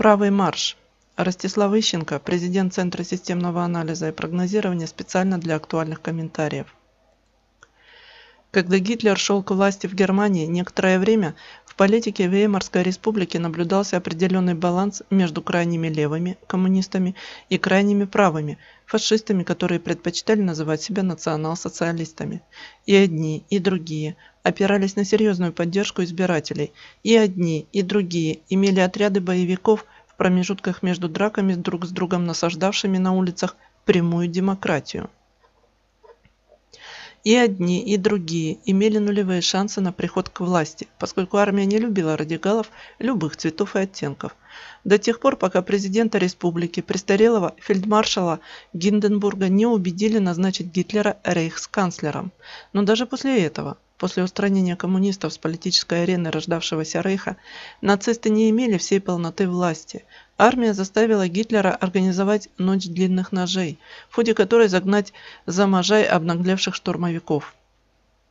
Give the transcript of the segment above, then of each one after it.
Правый марш. Ростислав Ищенко, президент Центра системного анализа и прогнозирования специально для актуальных комментариев. Когда Гитлер шел к власти в Германии некоторое время, в политике Веймарской республики наблюдался определенный баланс между крайними левыми, коммунистами, и крайними правыми, фашистами, которые предпочитали называть себя национал-социалистами. И одни, и другие опирались на серьезную поддержку избирателей. И одни, и другие имели отряды боевиков в промежутках между драками друг с другом насаждавшими на улицах прямую демократию. И одни, и другие имели нулевые шансы на приход к власти, поскольку армия не любила радикалов любых цветов и оттенков. До тех пор, пока президента республики, престарелого фельдмаршала Гинденбурга не убедили назначить Гитлера рейхсканцлером. Но даже после этого После устранения коммунистов с политической арены рождавшегося Рейха нацисты не имели всей полноты власти. Армия заставила Гитлера организовать «Ночь длинных ножей», в ходе которой загнать за мажай обнаглевших штурмовиков.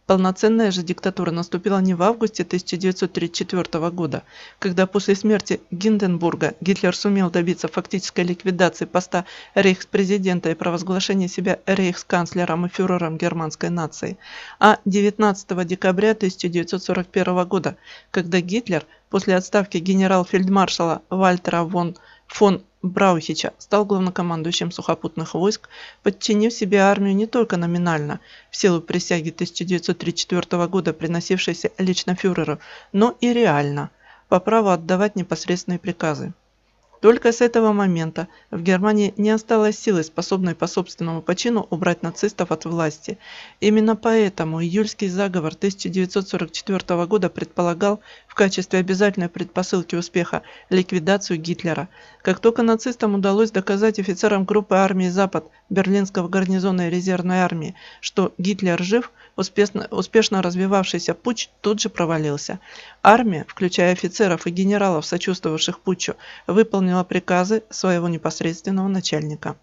Полноценная же диктатура наступила не в августе 1934 года, когда после смерти Гинденбурга Гитлер сумел добиться фактической ликвидации поста рейхспрезидента и провозглашения себя рейхсканцлером и фюрером германской нации, а 19 декабря 1941 года, когда Гитлер после отставки генерал-фельдмаршала Вальтера фон фон Браухича стал главнокомандующим сухопутных войск, подчинив себе армию не только номинально, в силу присяги 1934 года, приносившейся лично фюреру, но и реально, по праву отдавать непосредственные приказы. Только с этого момента в Германии не осталось силы, способной по собственному почину убрать нацистов от власти. Именно поэтому июльский заговор 1944 года предполагал в качестве обязательной предпосылки успеха ликвидацию Гитлера. Как только нацистам удалось доказать офицерам группы армии «Запад» Берлинского гарнизона и резервной армии, что Гитлер жив – успешно, успешно развивавшийся путь тут же провалился. Армия, включая офицеров и генералов, сочувствовавших путчу, выполнила приказы своего непосредственного начальника.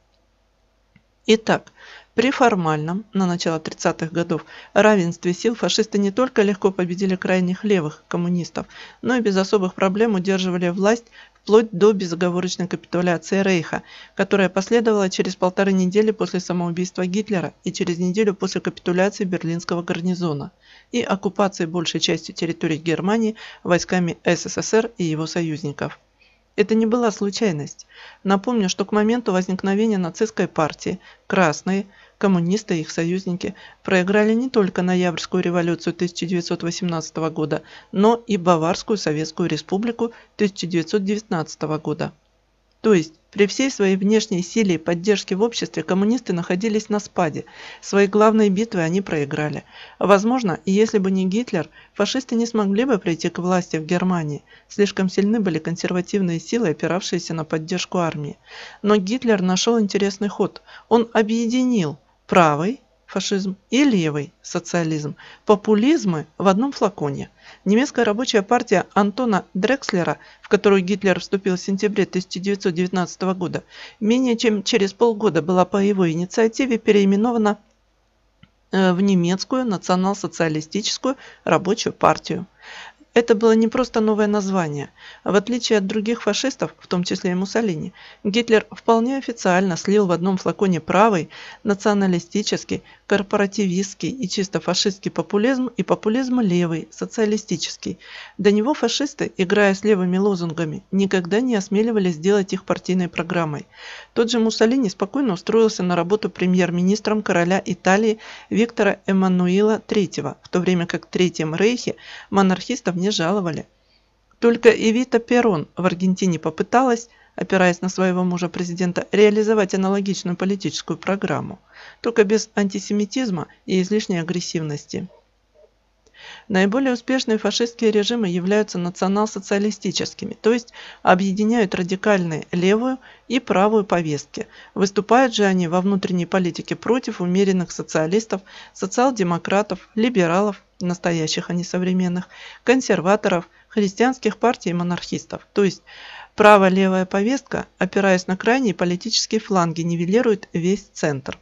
Итак, при формальном, на начало 30-х годов, равенстве сил фашисты не только легко победили крайних левых коммунистов, но и без особых проблем удерживали власть вплоть до безоговорочной капитуляции Рейха, которая последовала через полторы недели после самоубийства Гитлера и через неделю после капитуляции Берлинского гарнизона и оккупации большей части территории Германии войсками СССР и его союзников. Это не была случайность. Напомню, что к моменту возникновения нацистской партии красные, коммунисты и их союзники проиграли не только Ноябрьскую революцию 1918 года, но и Баварскую Советскую Республику 1919 года. То есть при всей своей внешней силе и поддержке в обществе коммунисты находились на спаде. Свои главные битвы они проиграли. Возможно, если бы не Гитлер, фашисты не смогли бы прийти к власти в Германии. Слишком сильны были консервативные силы, опиравшиеся на поддержку армии. Но Гитлер нашел интересный ход. Он объединил правый, фашизм и левый социализм, популизмы в одном флаконе. Немецкая рабочая партия Антона Дрекслера, в которую Гитлер вступил в сентябре 1919 года, менее чем через полгода была по его инициативе переименована э, в немецкую национал-социалистическую рабочую партию. Это было не просто новое название. В отличие от других фашистов, в том числе и Муссолини, Гитлер вполне официально слил в одном флаконе правый, националистический, корпоративистский и чисто фашистский популизм и популизм левый, социалистический. До него фашисты, играя с левыми лозунгами, никогда не осмеливались сделать их партийной программой. Тот же Муссолини спокойно устроился на работу премьер-министром короля Италии Виктора Эммануила III, в то время как в Третьем Рейхе монархистов не жаловали. Только Эвита Перон в Аргентине попыталась опираясь на своего мужа-президента, реализовать аналогичную политическую программу, только без антисемитизма и излишней агрессивности. Наиболее успешные фашистские режимы являются национал-социалистическими, то есть объединяют радикальные левую и правую повестки. Выступают же они во внутренней политике против умеренных социалистов, социал-демократов, либералов, настоящих, а не современных, консерваторов – христианских партий и монархистов. То есть право-левая повестка, опираясь на крайние политические фланги, нивелирует весь центр.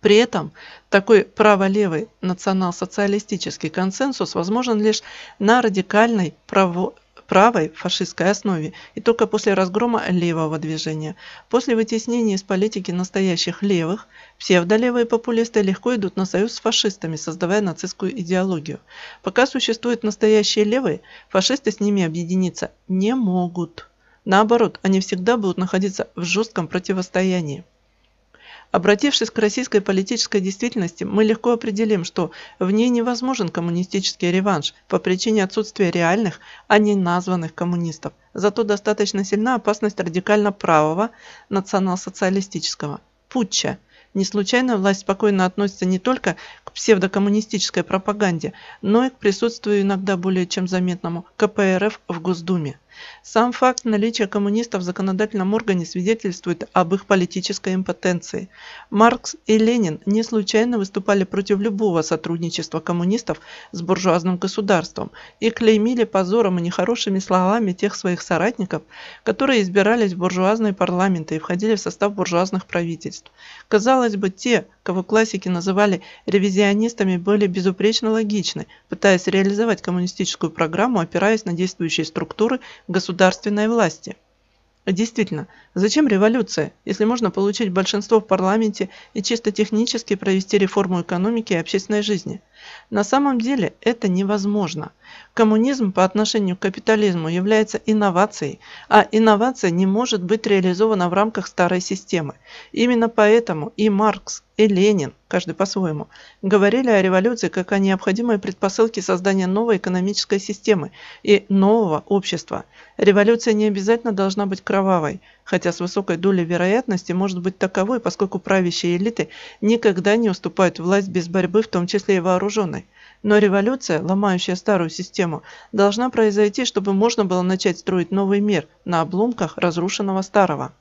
При этом такой право-левый национал-социалистический консенсус возможен лишь на радикальной право правой фашистской основе и только после разгрома левого движения. После вытеснения из политики настоящих левых, псевдолевые популисты легко идут на союз с фашистами, создавая нацистскую идеологию. Пока существуют настоящие левые, фашисты с ними объединиться не могут. Наоборот, они всегда будут находиться в жестком противостоянии. Обратившись к российской политической действительности, мы легко определим, что в ней невозможен коммунистический реванш по причине отсутствия реальных, а не названных коммунистов. Зато достаточно сильна опасность радикально правого национал-социалистического путча. Не случайно власть спокойно относится не только к псевдокоммунистической пропаганде, но и к присутствию иногда более чем заметному КПРФ в Госдуме. Сам факт наличия коммунистов в законодательном органе свидетельствует об их политической импотенции. Маркс и Ленин не случайно выступали против любого сотрудничества коммунистов с буржуазным государством и клеймили позором и нехорошими словами тех своих соратников, которые избирались в буржуазные парламенты и входили в состав буржуазных правительств. Казалось бы, те, кого классики называли ревизионистами, были безупречно логичны, пытаясь реализовать коммунистическую программу, опираясь на действующие структуры государственной власти. Действительно, зачем революция, если можно получить большинство в парламенте и чисто технически провести реформу экономики и общественной жизни? На самом деле это невозможно – Коммунизм по отношению к капитализму является инновацией, а инновация не может быть реализована в рамках старой системы. Именно поэтому и Маркс, и Ленин, каждый по-своему, говорили о революции как о необходимой предпосылке создания новой экономической системы и нового общества. Революция не обязательно должна быть кровавой, хотя с высокой долей вероятности может быть таковой, поскольку правящие элиты никогда не уступают власть без борьбы, в том числе и вооруженной. Но революция, ломающая старую систему, должна произойти, чтобы можно было начать строить новый мир на обломках разрушенного старого.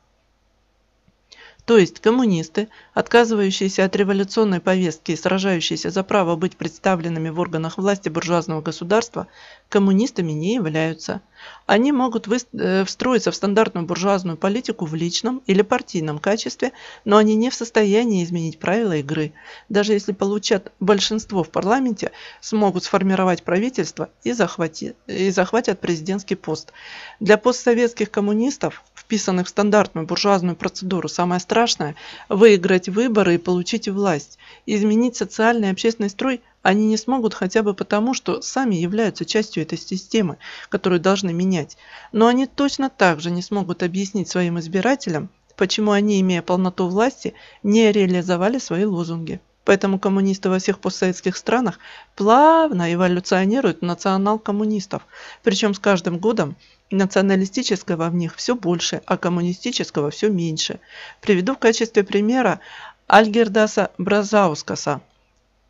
То есть коммунисты, отказывающиеся от революционной повестки и сражающиеся за право быть представленными в органах власти буржуазного государства, коммунистами не являются – они могут э, встроиться в стандартную буржуазную политику в личном или партийном качестве, но они не в состоянии изменить правила игры. Даже если получат большинство в парламенте, смогут сформировать правительство и, захвати, и захватят президентский пост. Для постсоветских коммунистов, вписанных в стандартную буржуазную процедуру, самое страшное – выиграть выборы и получить власть. Изменить социальный и общественный строй – они не смогут хотя бы потому, что сами являются частью этой системы, которую должны менять. Но они точно так же не смогут объяснить своим избирателям, почему они, имея полноту власти, не реализовали свои лозунги. Поэтому коммунисты во всех постсоветских странах плавно эволюционируют в национал-коммунистов. Причем с каждым годом националистического в них все больше, а коммунистического все меньше. Приведу в качестве примера Альгердаса Бразаускаса –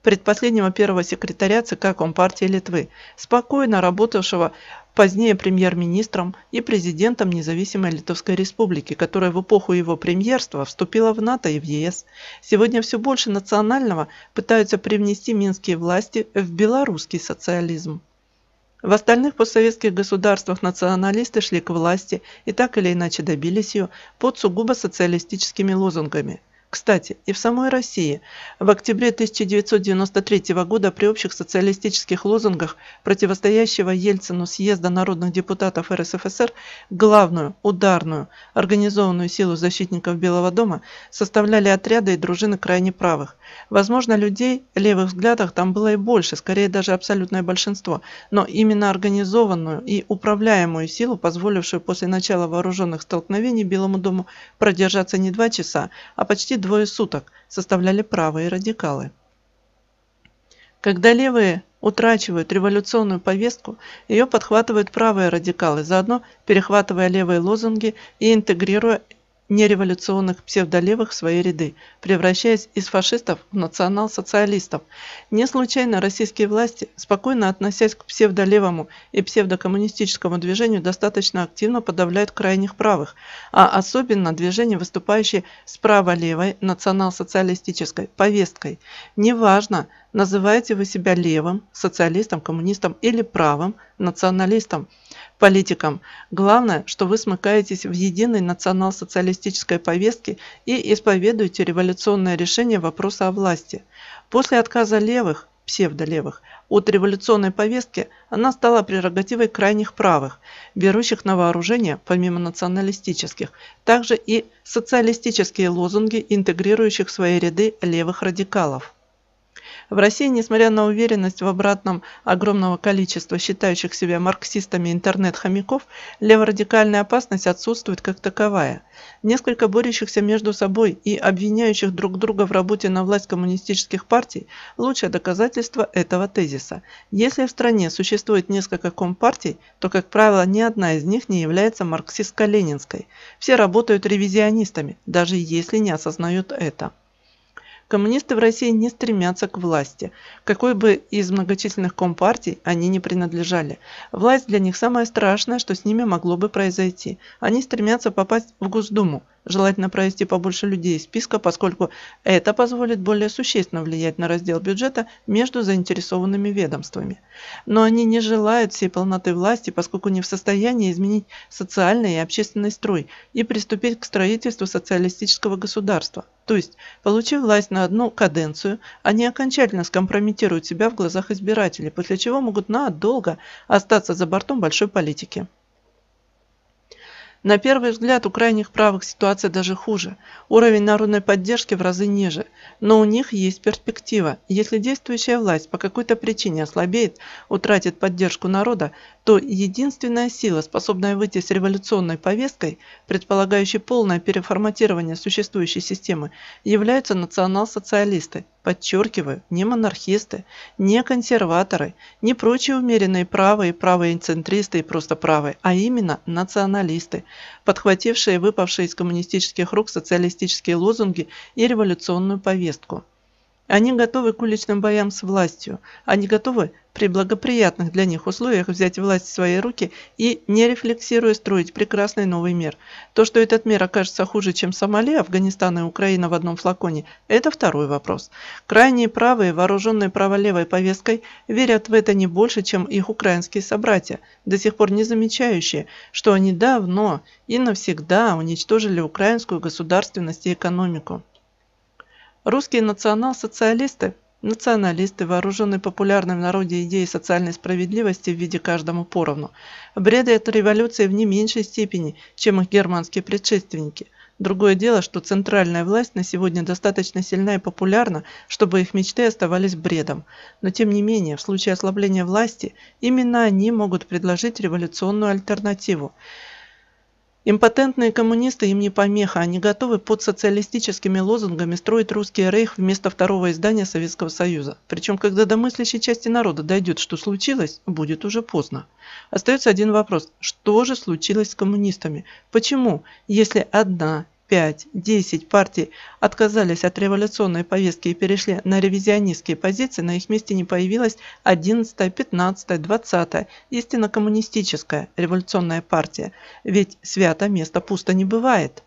предпоследнего первого секретаря ЦК Компартии Литвы, спокойно работавшего позднее премьер-министром и президентом независимой Литовской Республики, которая в эпоху его премьерства вступила в НАТО и в ЕС. Сегодня все больше национального пытаются привнести минские власти в белорусский социализм. В остальных постсоветских государствах националисты шли к власти и так или иначе добились ее под сугубо социалистическими лозунгами – кстати, и в самой России в октябре 1993 года при общих социалистических лозунгах противостоящего Ельцину съезда народных депутатов РСФСР главную, ударную, организованную силу защитников Белого дома составляли отряды и дружины крайне правых. Возможно, людей левых взглядах там было и больше, скорее даже абсолютное большинство, но именно организованную и управляемую силу, позволившую после начала вооруженных столкновений Белому дому продержаться не два часа, а почти двое суток составляли правые радикалы. Когда левые утрачивают революционную повестку, ее подхватывают правые радикалы, заодно перехватывая левые лозунги и интегрируя нереволюционных псевдолевых в свои ряды, превращаясь из фашистов в национал-социалистов. Не случайно российские власти, спокойно относясь к псевдолевому и псевдокоммунистическому движению, достаточно активно подавляют крайних правых, а особенно движение, выступающее с право-левой национал-социалистической повесткой. Неважно, называете вы себя левым, социалистом, коммунистом или правым, националистом – политикам. Главное, что вы смыкаетесь в единой национал-социалистической повестке и исповедуете революционное решение вопроса о власти. После отказа левых, псевдолевых, от революционной повестки она стала прерогативой крайних правых, берущих на вооружение, помимо националистических, также и социалистические лозунги, интегрирующих в свои ряды левых радикалов. В России, несмотря на уверенность в обратном огромного количества считающих себя марксистами интернет-хомяков, леворадикальная опасность отсутствует как таковая. Несколько борющихся между собой и обвиняющих друг друга в работе на власть коммунистических партий – лучшее доказательство этого тезиса. Если в стране существует несколько компартий, то, как правило, ни одна из них не является марксистско-ленинской. Все работают ревизионистами, даже если не осознают это. Коммунисты в России не стремятся к власти, какой бы из многочисленных компартий они не принадлежали. Власть для них самое страшное, что с ними могло бы произойти. Они стремятся попасть в Госдуму, Желательно провести побольше людей из списка, поскольку это позволит более существенно влиять на раздел бюджета между заинтересованными ведомствами. Но они не желают всей полноты власти, поскольку не в состоянии изменить социальный и общественный строй и приступить к строительству социалистического государства. То есть, получив власть на одну каденцию, они окончательно скомпрометируют себя в глазах избирателей, после чего могут надолго остаться за бортом большой политики. На первый взгляд у крайних правых ситуация даже хуже. Уровень народной поддержки в разы ниже. Но у них есть перспектива. Если действующая власть по какой-то причине ослабеет, утратит поддержку народа, то единственная сила, способная выйти с революционной повесткой, предполагающей полное переформатирование существующей системы, являются национал-социалисты. Подчеркиваю, не монархисты, не консерваторы, не прочие умеренные правые, правые центристы и просто правые, а именно националисты, подхватившие выпавшие из коммунистических рук социалистические лозунги и революционную повестку. Они готовы к уличным боям с властью. Они готовы при благоприятных для них условиях взять власть в свои руки и, не рефлексируя, строить прекрасный новый мир. То, что этот мир окажется хуже, чем Сомали, Афганистан и Украина в одном флаконе, это второй вопрос. Крайние правые, вооруженные праволевой повесткой, верят в это не больше, чем их украинские собратья, до сих пор не замечающие, что они давно и навсегда уничтожили украинскую государственность и экономику. Русские национал-социалисты – националисты, вооруженные популярной в народе идеей социальной справедливости в виде каждому поровну, бредят революции в не меньшей степени, чем их германские предшественники. Другое дело, что центральная власть на сегодня достаточно сильна и популярна, чтобы их мечты оставались бредом. Но тем не менее, в случае ослабления власти, именно они могут предложить революционную альтернативу. Импотентные коммунисты им не помеха, они готовы под социалистическими лозунгами строить русский рейх вместо второго издания Советского Союза. Причем, когда до мыслящей части народа дойдет, что случилось, будет уже поздно. Остается один вопрос. Что же случилось с коммунистами? Почему, если одна 5-10 партий отказались от революционной повестки и перешли на ревизионистские позиции, на их месте не появилась 11, 15, 20 истинно коммунистическая революционная партия. Ведь свято место пусто не бывает.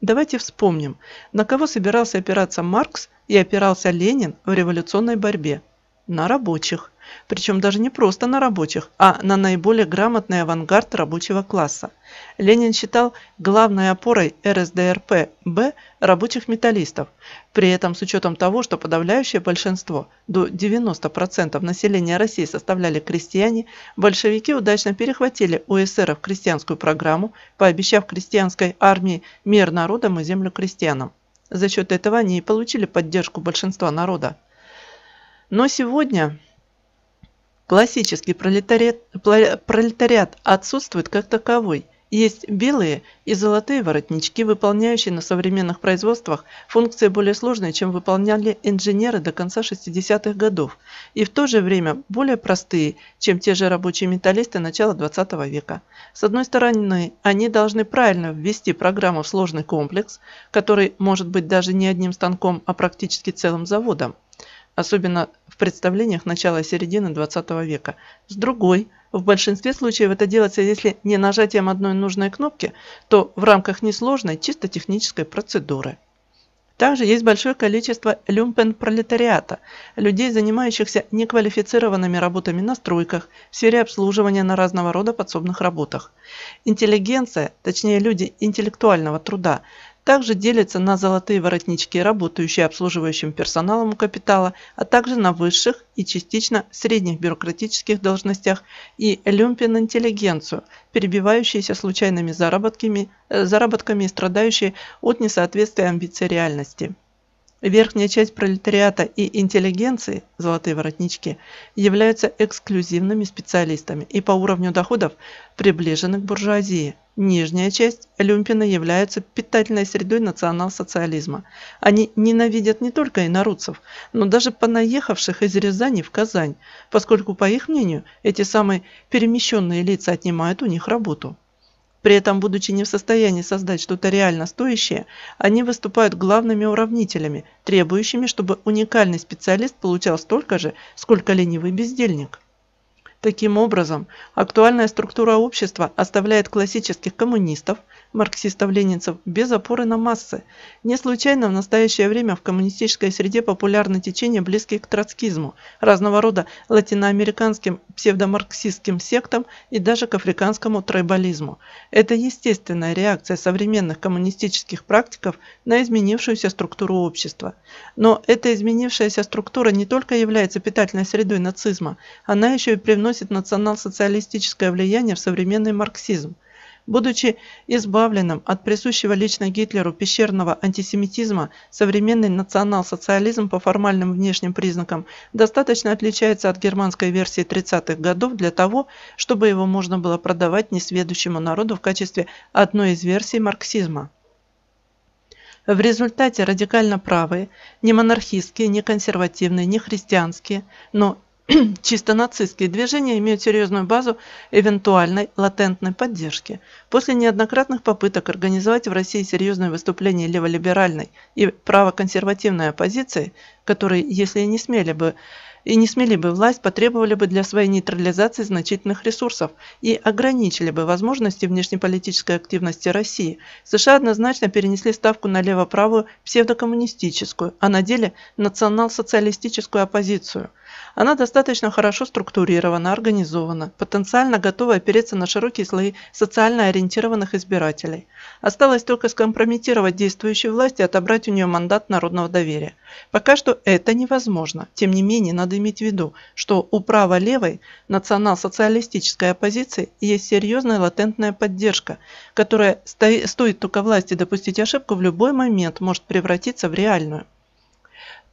Давайте вспомним, на кого собирался опираться Маркс и опирался Ленин в революционной борьбе на рабочих. Причем даже не просто на рабочих, а на наиболее грамотный авангард рабочего класса. Ленин считал главной опорой РСДРП-Б рабочих металлистов. При этом с учетом того, что подавляющее большинство, до 90% населения России составляли крестьяне, большевики удачно перехватили у эсеров крестьянскую программу, пообещав крестьянской армии мир народам и землю крестьянам. За счет этого они и получили поддержку большинства народа. Но сегодня классический пролетариат, пролетариат отсутствует как таковой. Есть белые и золотые воротнички, выполняющие на современных производствах функции более сложные, чем выполняли инженеры до конца 60-х годов, и в то же время более простые, чем те же рабочие металлисты начала 20 века. С одной стороны, они должны правильно ввести программу в сложный комплекс, который может быть даже не одним станком, а практически целым заводом особенно в представлениях начала и середины 20 века. С другой, в большинстве случаев это делается, если не нажатием одной нужной кнопки, то в рамках несложной, чисто технической процедуры. Также есть большое количество люмпен-пролетариата, людей, занимающихся неквалифицированными работами на стройках, в сфере обслуживания на разного рода подсобных работах. Интеллигенция, точнее люди интеллектуального труда, также делятся на золотые воротнички, работающие обслуживающим персоналом капитала, а также на высших и частично средних бюрократических должностях и люмпен-интеллигенцию, перебивающиеся случайными заработками, э, заработками и страдающие от несоответствия амбиций реальности. Верхняя часть пролетариата и интеллигенции, золотые воротнички, являются эксклюзивными специалистами и по уровню доходов приближены к буржуазии. Нижняя часть люмпина является питательной средой национал-социализма. Они ненавидят не только инородцев, но даже понаехавших из Рязани в Казань, поскольку, по их мнению, эти самые перемещенные лица отнимают у них работу. При этом, будучи не в состоянии создать что-то реально стоящее, они выступают главными уравнителями, требующими, чтобы уникальный специалист получал столько же, сколько ленивый бездельник. Таким образом, актуальная структура общества оставляет классических коммунистов, марксистов-ленинцев без опоры на массы. Не случайно в настоящее время в коммунистической среде популярны течения, близкие к троцкизму, разного рода латиноамериканским псевдомарксистским сектам и даже к африканскому тройболизму. Это естественная реакция современных коммунистических практиков на изменившуюся структуру общества. Но эта изменившаяся структура не только является питательной средой нацизма, она еще и привносит национал-социалистическое влияние в современный марксизм. Будучи избавленным от присущего лично Гитлеру пещерного антисемитизма, современный национал-социализм по формальным внешним признакам достаточно отличается от германской версии 30-х годов для того, чтобы его можно было продавать несведущему народу в качестве одной из версий марксизма. В результате радикально правые, не монархистские, не консервативные, не христианские, но чисто нацистские движения имеют серьезную базу эвентуальной латентной поддержки. После неоднократных попыток организовать в России серьезные выступления леволиберальной и правоконсервативной оппозиции, которые, если и не смели бы и не смели бы власть, потребовали бы для своей нейтрализации значительных ресурсов и ограничили бы возможности внешнеполитической активности России. США однозначно перенесли ставку на лево-правую псевдокоммунистическую, а на деле национал-социалистическую оппозицию – она достаточно хорошо структурирована, организована, потенциально готова опереться на широкие слои социально ориентированных избирателей. Осталось только скомпрометировать действующую власть и отобрать у нее мандат народного доверия. Пока что это невозможно. Тем не менее, надо иметь в виду, что у право-левой национал-социалистической оппозиции есть серьезная латентная поддержка, которая, стоит только власти допустить ошибку, в любой момент может превратиться в реальную.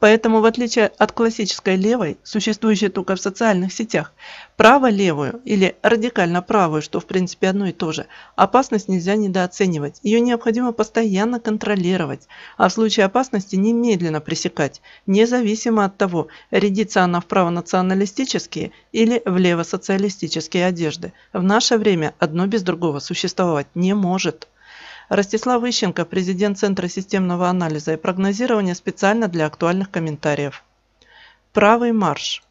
Поэтому, в отличие от классической левой, существующей только в социальных сетях, право-левую или радикально-правую, что в принципе одно и то же, опасность нельзя недооценивать. Ее необходимо постоянно контролировать, а в случае опасности немедленно пресекать, независимо от того, рядится она в правонационалистические или в лево-социалистические одежды. В наше время одно без другого существовать не может. Ростислав Ищенко, президент Центра системного анализа и прогнозирования специально для актуальных комментариев. Правый марш.